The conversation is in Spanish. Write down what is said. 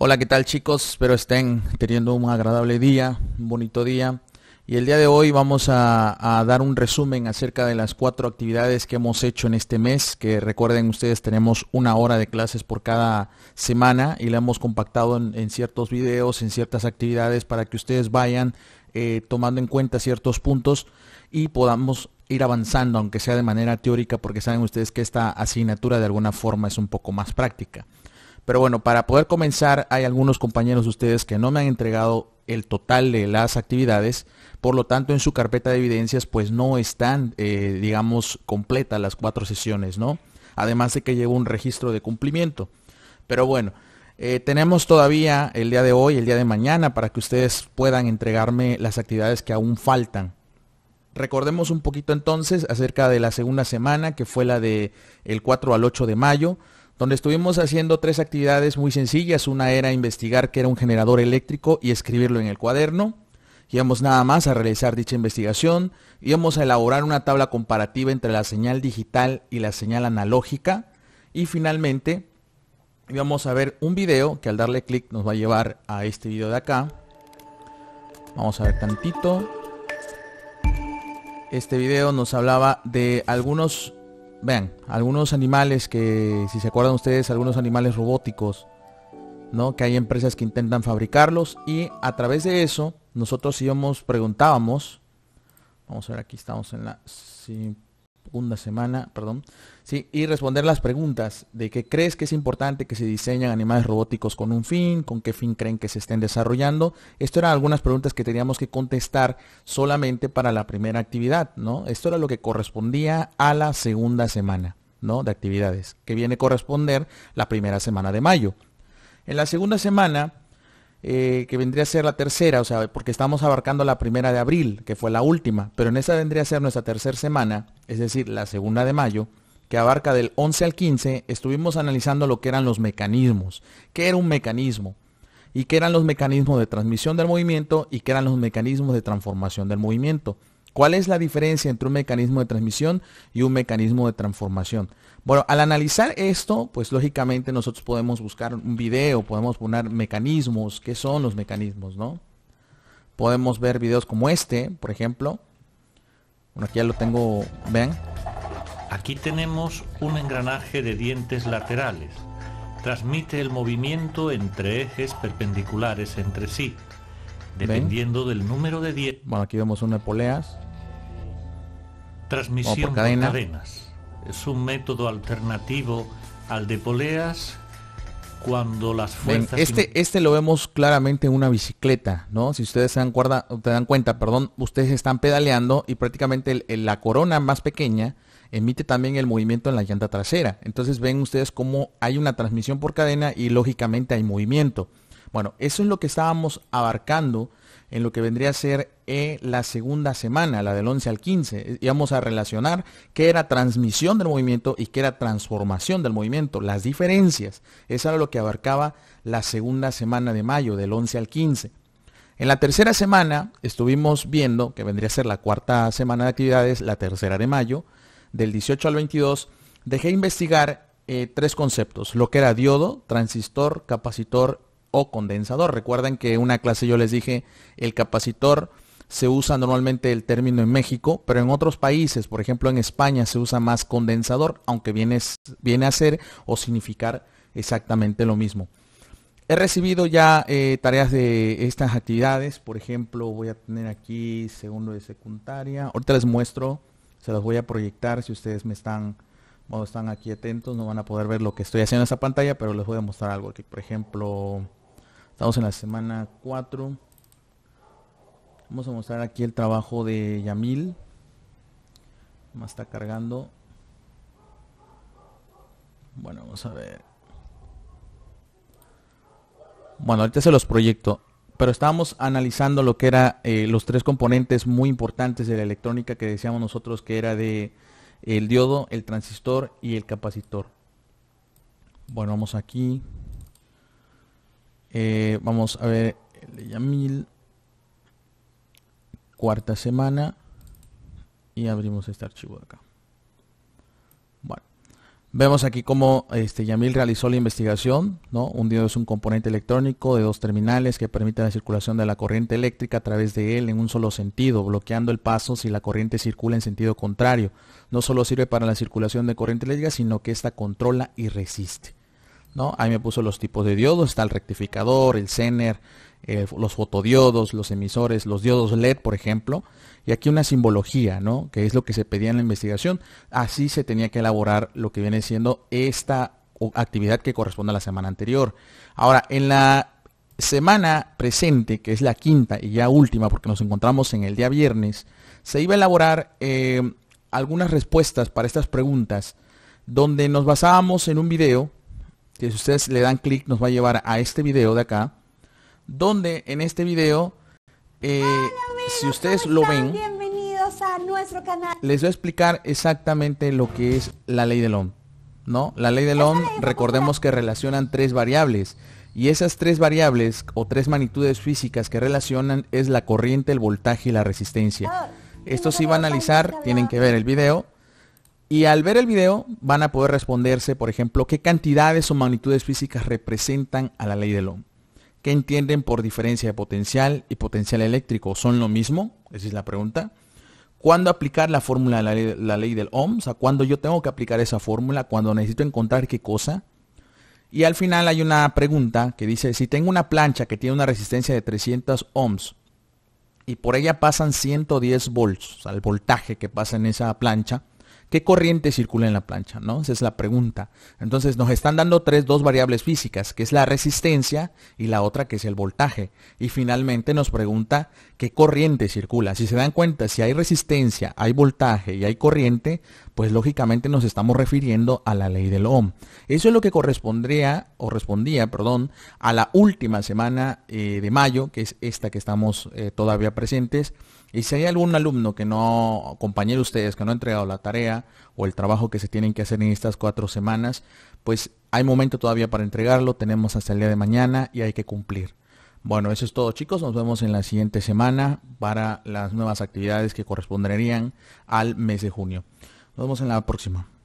Hola, ¿qué tal chicos? Espero estén teniendo un agradable día, un bonito día. Y el día de hoy vamos a, dar un resumen acerca de las cuatro actividades que hemos hecho en este mes, que recuerden ustedes tenemos una hora de clases por cada semana y la hemos compactado en, ciertos videos, en ciertas actividades para que ustedes vayan eh, tomando en cuenta ciertos puntos y podamos ir avanzando, aunque sea de manera teórica, porque saben ustedes que esta asignatura de alguna forma es un poco más práctica. Pero bueno, para poder comenzar, hay algunos compañeros de ustedes que no me han entregado el total de las actividades, por lo tanto en su carpeta de evidencias pues no están, eh, digamos, completas las cuatro sesiones, ¿no? Además de que llevo un registro de cumplimiento. Pero bueno, eh, tenemos todavía el día de hoy, el día de mañana, para que ustedes puedan entregarme las actividades que aún faltan. Recordemos un poquito entonces acerca de la segunda semana, que fue la de el 4 al 8 de mayo donde estuvimos haciendo tres actividades muy sencillas. Una era investigar qué era un generador eléctrico y escribirlo en el cuaderno. Íbamos nada más a realizar dicha investigación. Íbamos a elaborar una tabla comparativa entre la señal digital y la señal analógica. Y finalmente íbamos a ver un video que al darle clic nos va a llevar a este video de acá. Vamos a ver tantito. Este video nos hablaba de algunos vean, algunos animales que, si se acuerdan ustedes, algunos animales robóticos, ¿no? Que hay empresas que intentan fabricarlos y a través de eso nosotros íbamos, preguntábamos, vamos a ver, aquí estamos en la segunda semana, perdón, sí, y responder las preguntas de qué crees que es importante que se diseñen animales robóticos con un fin, con qué fin creen que se estén desarrollando. Esto eran algunas preguntas que teníamos que contestar solamente para la primera actividad, ¿no? Esto era lo que correspondía a la segunda semana, ¿no? De actividades, que viene a corresponder la primera semana de mayo. En la segunda semana, eh, que vendría a ser la tercera, o sea, porque estamos abarcando la primera de abril, que fue la última, pero en esa vendría a ser nuestra tercera semana, es decir, la segunda de mayo, que abarca del 11 al 15, estuvimos analizando lo que eran los mecanismos, qué era un mecanismo y qué eran los mecanismos de transmisión del movimiento y qué eran los mecanismos de transformación del movimiento. ¿Cuál es la diferencia entre un mecanismo de transmisión y un mecanismo de transformación? Bueno, al analizar esto, pues lógicamente nosotros podemos buscar un video, podemos poner mecanismos, qué son los mecanismos, ¿no? Podemos ver videos como este, por ejemplo, bueno, aquí ya lo tengo, ven Aquí tenemos un engranaje de dientes laterales. Transmite el movimiento entre ejes perpendiculares entre sí, dependiendo del número de dientes. Bueno, aquí vemos una de poleas. Transmisión de cadenas. Es un método alternativo al de poleas cuando las fuerzas... este, este lo vemos claramente en una bicicleta, ¿no? Si ustedes se dan, te dan cuenta, perdón, ustedes están pedaleando y prácticamente la corona más pequeña emite también el movimiento en la llanta trasera. Entonces ven ustedes cómo hay una transmisión por cadena y lógicamente hay movimiento. Bueno, eso es lo que estábamos abarcando en lo que vendría a ser eh, la segunda semana, la del 11 al 15. Eh, íbamos a relacionar qué era transmisión del movimiento y qué era transformación del movimiento, las diferencias. Eso era lo que abarcaba la segunda semana de mayo, del 11 al 15. En la tercera semana estuvimos viendo, que vendría a ser la cuarta semana de actividades, la tercera de mayo, del 18 al 22, dejé investigar eh, tres conceptos, lo que era diodo, transistor, capacitor condensador. recuerden que en una clase yo les dije el capacitor se usa normalmente el término en México, pero en otros países, por ejemplo en España, se usa más condensador, aunque viene, viene a ser o significar exactamente lo mismo. He recibido ya eh, tareas de estas actividades, por ejemplo, voy a tener aquí segundo de secundaria, ahorita les muestro, se las voy a proyectar si ustedes me están o están aquí atentos, no van a poder ver lo que estoy haciendo en esa pantalla, pero les voy a mostrar algo que por ejemplo, Estamos en la semana 4. Vamos a mostrar aquí el trabajo de Yamil. Más está cargando. Bueno, vamos a ver. Bueno, ahorita se los proyecto. Pero estábamos analizando lo que eran eh, los tres componentes muy importantes de la electrónica que decíamos nosotros que era de el diodo, el transistor y el capacitor. Bueno, vamos aquí. Eh, vamos a ver, el Yamil. Cuarta semana. Y abrimos este archivo de acá. Bueno. Vemos aquí cómo este, Yamil realizó la investigación. ¿no? Un diodo es un componente electrónico de dos terminales que permite la circulación de la corriente eléctrica a través de él en un solo sentido, bloqueando el paso si la corriente circula en sentido contrario. No solo sirve para la circulación de corriente eléctrica, sino que ésta controla y resiste. Ahí me puso los tipos de diodos, está el rectificador, el Zener, eh, los fotodiodos, los emisores, los diodos LED, por ejemplo. Y aquí una simbología, ¿no? Que es lo que se pedía en la investigación. Así se tenía que elaborar lo que viene siendo esta actividad que corresponde a la semana anterior. Ahora, en la semana presente, que es la quinta y ya última, porque nos encontramos en el día viernes, se iba a elaborar eh, algunas respuestas para estas preguntas, donde nos basábamos en un video si ustedes le dan clic nos va a llevar a este video de acá, donde en este video, eh, si ustedes lo ven, bienvenidos a nuestro canal. Les voy a explicar exactamente lo que es la ley de ohm. ¿no? La ley de ohm, recordemos que relacionan tres variables. Y esas tres variables o tres magnitudes físicas que relacionan es la corriente, el voltaje y la resistencia. Ah, Esto sí va a analizar, tienen que ver el video. Y al ver el video van a poder responderse, por ejemplo, qué cantidades o magnitudes físicas representan a la ley del Ohm. ¿Qué entienden por diferencia de potencial y potencial eléctrico? ¿Son lo mismo? Esa es la pregunta. ¿Cuándo aplicar la fórmula de la ley, del Ohm? O sea, ¿cuándo yo tengo que aplicar esa fórmula? ¿Cuándo necesito encontrar qué cosa? Y al final hay una pregunta que dice, si tengo una plancha que tiene una resistencia de 300 ohms y por ella pasan 110 volts, o sea, el voltaje que pasa en esa plancha, ¿Qué corriente circula en la plancha? ¿no? Esa es la pregunta. Entonces nos están dando tres, dos variables físicas, que es la resistencia y la otra que es el voltaje. Y finalmente nos pregunta qué corriente circula. Si se dan cuenta, si hay resistencia, hay voltaje y hay corriente, pues lógicamente nos estamos refiriendo a la ley del Ohm. Eso es lo que correspondría, o respondía, perdón, a la última semana eh, de mayo, que es esta que estamos eh, todavía presentes y si hay algún alumno que no, compañero ustedes, que no ha entregado la tarea o el trabajo que se tienen que hacer en estas cuatro semanas, pues hay momento todavía para entregarlo, tenemos hasta el día de mañana y hay que cumplir. Bueno, eso es todo chicos, nos vemos en la siguiente semana para las nuevas actividades que corresponderían al mes de junio. Nos vemos en la próxima.